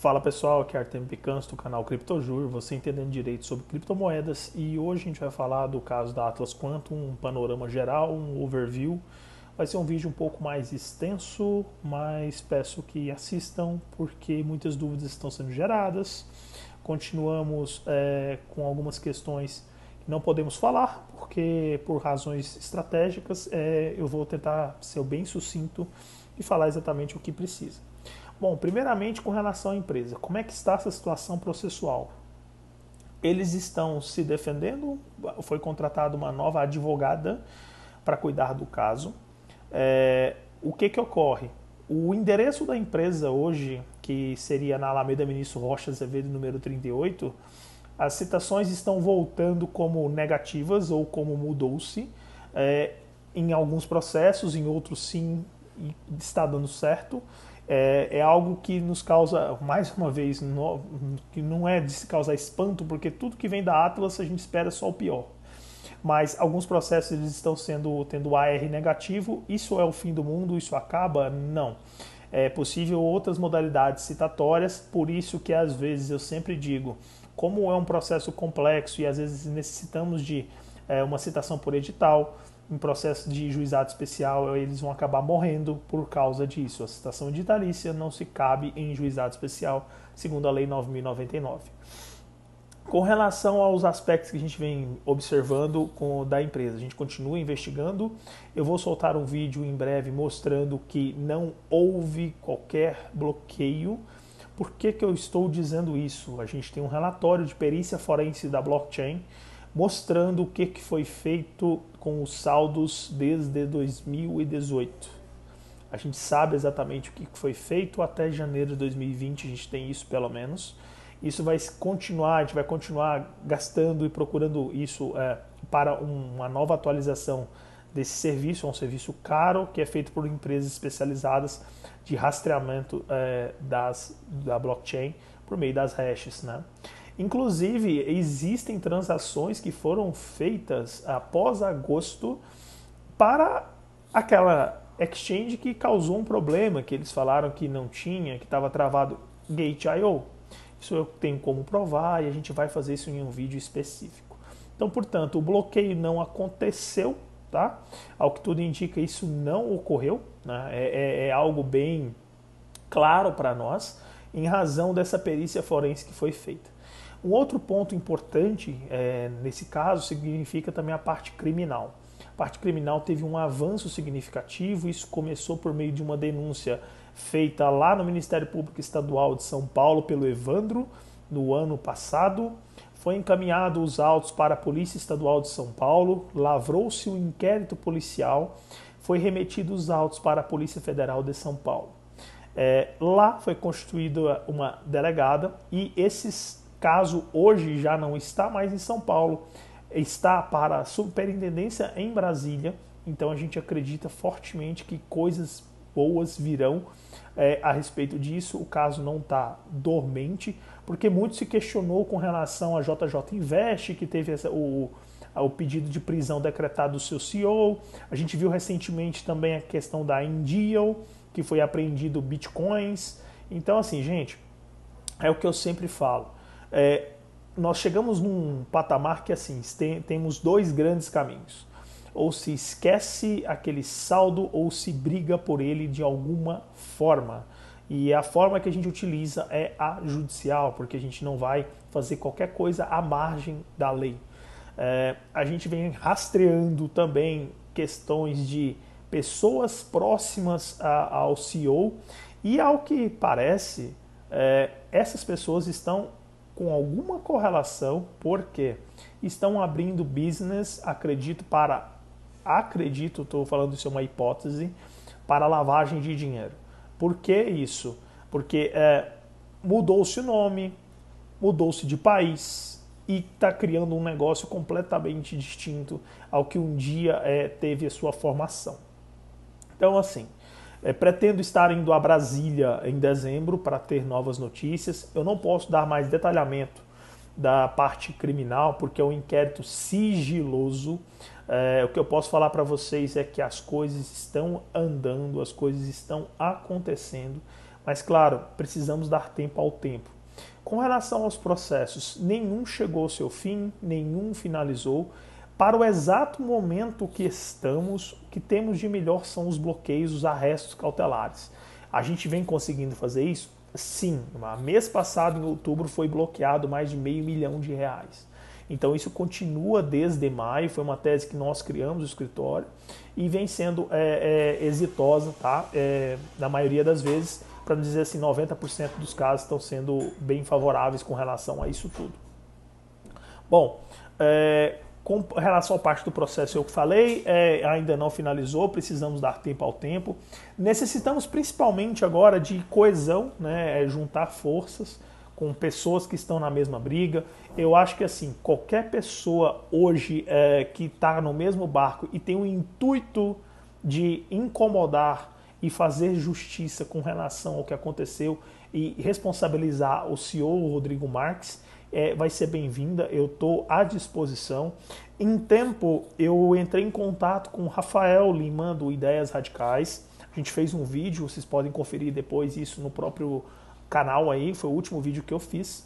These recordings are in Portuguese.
Fala pessoal, aqui é Artem Picanso do canal CryptoJur, você entendendo direito sobre criptomoedas e hoje a gente vai falar do caso da Atlas Quantum, um panorama geral, um overview. Vai ser um vídeo um pouco mais extenso, mas peço que assistam porque muitas dúvidas estão sendo geradas. Continuamos é, com algumas questões que não podemos falar porque por razões estratégicas é, eu vou tentar ser bem sucinto e falar exatamente o que precisa. Bom, primeiramente com relação à empresa, como é que está essa situação processual? Eles estão se defendendo, foi contratada uma nova advogada para cuidar do caso. É, o que, que ocorre? O endereço da empresa hoje, que seria na Alameda Ministro Rocha Azevedo, número 38, as citações estão voltando como negativas ou como mudou-se. É, em alguns processos, em outros sim, está dando certo é, é, algo que nos causa, mais uma vez, no, que não é de se causar espanto, porque tudo que vem da Atlas a gente espera só o pior. Mas alguns processos eles estão sendo tendo AR negativo. Isso é o fim do mundo? Isso acaba? Não. É possível outras modalidades citatórias, por isso que às vezes eu sempre digo, como é um processo complexo e às vezes necessitamos de é, uma citação por edital, em processo de juizado especial, eles vão acabar morrendo por causa disso. A citação editalícia não se cabe em juizado especial, segundo a Lei 9099. Com relação aos aspectos que a gente vem observando com, da empresa, a gente continua investigando. Eu vou soltar um vídeo em breve mostrando que não houve qualquer bloqueio. Por que, que eu estou dizendo isso? A gente tem um relatório de perícia forense da blockchain mostrando o que, que foi feito com os saldos desde 2018. A gente sabe exatamente o que foi feito até janeiro de 2020, a gente tem isso pelo menos. Isso vai continuar, a gente vai continuar gastando e procurando isso é, para uma nova atualização desse serviço. É um serviço caro que é feito por empresas especializadas de rastreamento é, das, da blockchain por meio das hashes. Né? Inclusive, existem transações que foram feitas após agosto para aquela exchange que causou um problema, que eles falaram que não tinha, que estava travado Gate.io. Isso eu tenho como provar e a gente vai fazer isso em um vídeo específico. Então, portanto, o bloqueio não aconteceu, tá? Ao que tudo indica, isso não ocorreu, né? é, é, é algo bem claro para nós, em razão dessa perícia forense que foi feita. Um outro ponto importante é, nesse caso significa também a parte criminal. A parte criminal teve um avanço significativo, isso começou por meio de uma denúncia feita lá no Ministério Público Estadual de São Paulo pelo Evandro no ano passado. Foi encaminhado os autos para a Polícia Estadual de São Paulo, lavrou-se o um inquérito policial, foi remetido os autos para a Polícia Federal de São Paulo. É, lá foi constituída uma delegada e esses caso hoje já não está mais em São Paulo, está para a superintendência em Brasília. Então a gente acredita fortemente que coisas boas virão é, a respeito disso. O caso não está dormente, porque muito se questionou com relação a JJ Invest, que teve essa, o, o pedido de prisão decretado do seu CEO. A gente viu recentemente também a questão da Indio, que foi apreendido bitcoins. Então, assim, gente, é o que eu sempre falo é, nós chegamos num patamar que assim tem, temos dois grandes caminhos. Ou se esquece aquele saldo ou se briga por ele de alguma forma. E a forma que a gente utiliza é a judicial, porque a gente não vai fazer qualquer coisa à margem da lei. É, a gente vem rastreando também questões de pessoas próximas a, ao CEO e, ao que parece, é, essas pessoas estão com alguma correlação, porque estão abrindo business, acredito, para. Acredito, estou falando isso é uma hipótese, para lavagem de dinheiro. Por que isso? Porque é, mudou-se o nome, mudou-se de país e está criando um negócio completamente distinto ao que um dia é, teve a sua formação. Então, assim, é, pretendo estar indo a Brasília em dezembro para ter novas notícias. Eu não posso dar mais detalhamento da parte criminal, porque é um inquérito sigiloso. É, o que eu posso falar para vocês é que as coisas estão andando, as coisas estão acontecendo, mas claro, precisamos dar tempo ao tempo. Com relação aos processos, nenhum chegou ao seu fim, nenhum finalizou. Para o exato momento que estamos, o que temos de melhor são os bloqueios, os arrestos cautelares. A gente vem conseguindo fazer isso? Sim, mês passado, em outubro, foi bloqueado mais de meio milhão de reais. Então isso continua desde maio, foi uma tese que nós criamos o escritório e vem sendo é, é, exitosa, tá? É, na maioria das vezes, para não dizer assim, 90% dos casos estão sendo bem favoráveis com relação a isso tudo. Bom, é, com relação à parte do processo, eu falei, é, ainda não finalizou, precisamos dar tempo ao tempo. Necessitamos principalmente agora de coesão, né, é juntar forças com pessoas que estão na mesma briga. Eu acho que assim, qualquer pessoa hoje é, que está no mesmo barco e tem o intuito de incomodar e fazer justiça com relação ao que aconteceu e responsabilizar o CEO Rodrigo Marques, é, vai ser bem-vinda. Eu estou à disposição. Em tempo, eu entrei em contato com o Rafael Lima, do Ideias Radicais. A gente fez um vídeo, vocês podem conferir depois isso no próprio canal aí. Foi o último vídeo que eu fiz,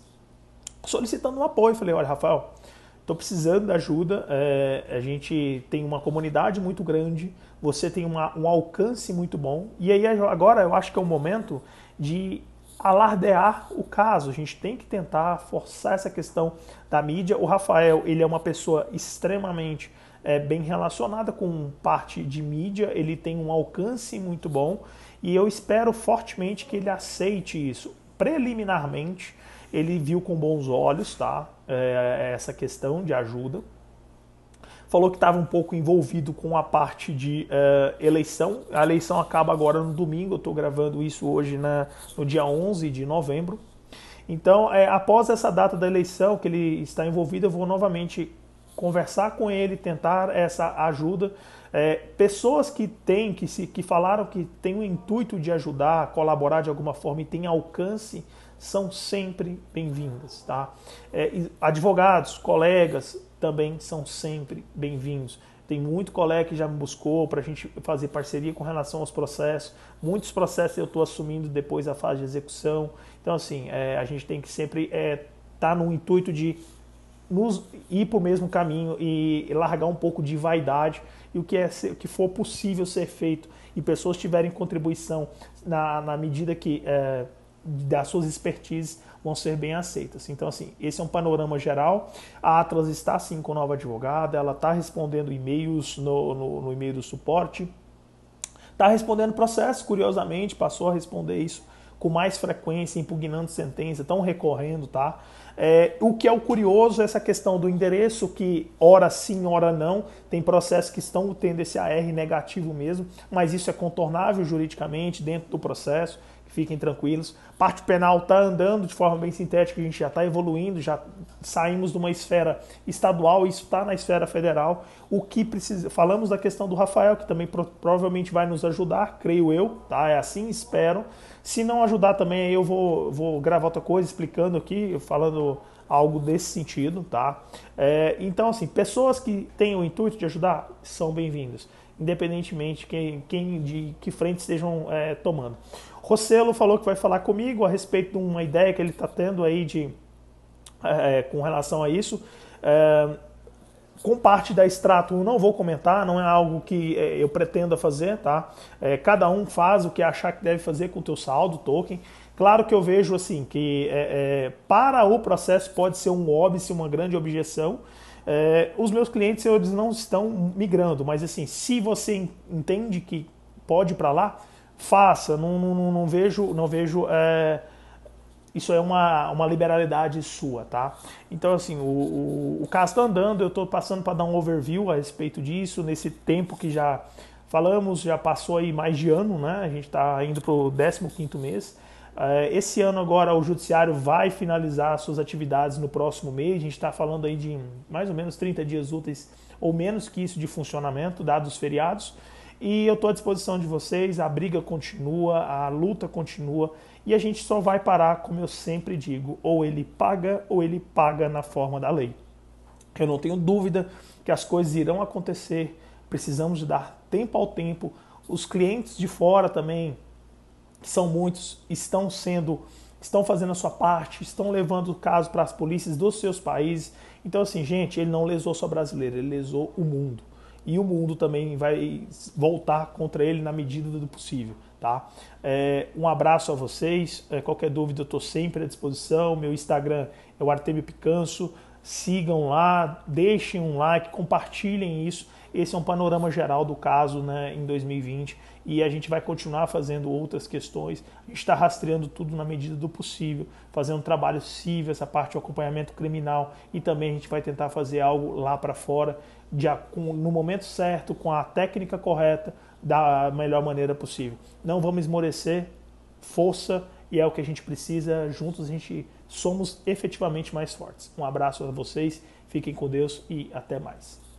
solicitando um apoio. Falei, olha, Rafael, estou precisando de ajuda. É, a gente tem uma comunidade muito grande, você tem uma, um alcance muito bom. E aí agora eu acho que é o momento de alardear o caso, a gente tem que tentar forçar essa questão da mídia. O Rafael, ele é uma pessoa extremamente é, bem relacionada com parte de mídia, ele tem um alcance muito bom e eu espero fortemente que ele aceite isso. Preliminarmente, ele viu com bons olhos tá? É, é essa questão de ajuda, falou que estava um pouco envolvido com a parte de uh, eleição. A eleição acaba agora no domingo, eu estou gravando isso hoje na, no dia 11 de novembro. Então, é, após essa data da eleição que ele está envolvido, eu vou novamente conversar com ele, tentar essa ajuda. É, pessoas que têm, que, se, que falaram que têm o intuito de ajudar, colaborar de alguma forma e têm alcance, são sempre bem-vindas. Tá? É, advogados, colegas, também são sempre bem-vindos. Tem muito colega que já me buscou para a gente fazer parceria com relação aos processos. Muitos processos eu estou assumindo depois da fase de execução. Então, assim, é, a gente tem que sempre estar é, tá no intuito de nos, ir para o mesmo caminho e largar um pouco de vaidade e o que, é, o que for possível ser feito e pessoas tiverem contribuição na, na medida que. É, das suas expertises vão ser bem aceitas. Então, assim, esse é um panorama geral. A Atlas está sim com nova advogada, ela está respondendo e-mails no, no, no e-mail do suporte, está respondendo processo, curiosamente, passou a responder isso com mais frequência, impugnando sentença, estão recorrendo, tá? É, o que é o curioso é essa questão do endereço, que ora sim, ora não, tem processos que estão tendo esse AR negativo mesmo, mas isso é contornável juridicamente dentro do processo, fiquem tranquilos. Parte penal está andando de forma bem sintética, a gente já está evoluindo, já saímos de uma esfera estadual, isso está na esfera federal. O que precisa. Falamos da questão do Rafael, que também pro, provavelmente vai nos ajudar, creio eu, tá? É assim, espero. Se não ajudar também, eu vou, vou gravar outra coisa explicando aqui, falando algo desse sentido, tá? É, então, assim, pessoas que têm o intuito de ajudar são bem-vindas independentemente de quem, quem, de que frente estejam é, tomando. Rossello falou que vai falar comigo a respeito de uma ideia que ele está tendo aí de, é, é, com relação a isso. É, com parte da extrato não vou comentar, não é algo que é, eu pretenda fazer, tá? É, cada um faz o que achar que deve fazer com o teu saldo, token. Claro que eu vejo assim que para o processo pode ser um óbice, uma grande objeção, é, os meus clientes eles não estão migrando, mas assim, se você entende que pode ir para lá, faça. Não, não, não, vejo, não vejo. É, isso é uma, uma liberalidade sua, tá? Então, assim, o, o, o caso está andando, eu estou passando para dar um overview a respeito disso, nesse tempo que já falamos, já passou aí mais de ano, né? A gente está indo para o 15 mês. Eh, esse ano agora o judiciário vai finalizar suas atividades no próximo mês. A gente está falando aí de mais ou menos 30 dias úteis ou menos que isso de funcionamento, dados os feriados. E eu estou à disposição de vocês, a briga continua, a luta continua e a gente só vai parar, como eu sempre digo, ou ele paga ou ele paga na forma da lei. Eu não tenho dúvida que as coisas irão acontecer, precisamos dar tempo ao tempo. Os clientes de fora também que são muitos, estão sendo, estão fazendo a sua parte, estão levando o caso para as polícias dos seus países. Então, assim, gente, ele não lesou só brasileiro, ele lesou o mundo. E o mundo também vai voltar contra ele na medida do possível, tá? É, um abraço a vocês. É, qualquer dúvida, eu estou sempre à disposição. Meu Instagram é o Artemio Picanso. Sigam lá, deixem um like, compartilhem isso esse é um panorama geral do caso né, em 2020 e a gente vai continuar fazendo outras questões. A gente está rastreando tudo na medida do possível, fazendo um trabalho civil, essa parte de acompanhamento criminal e também a gente vai tentar fazer algo lá para fora, de, no momento certo, com a técnica correta, da melhor maneira possível. Não vamos esmorecer, força e é o que a gente precisa. Juntos a gente somos efetivamente mais fortes. Um abraço a vocês, fiquem com Deus e até mais.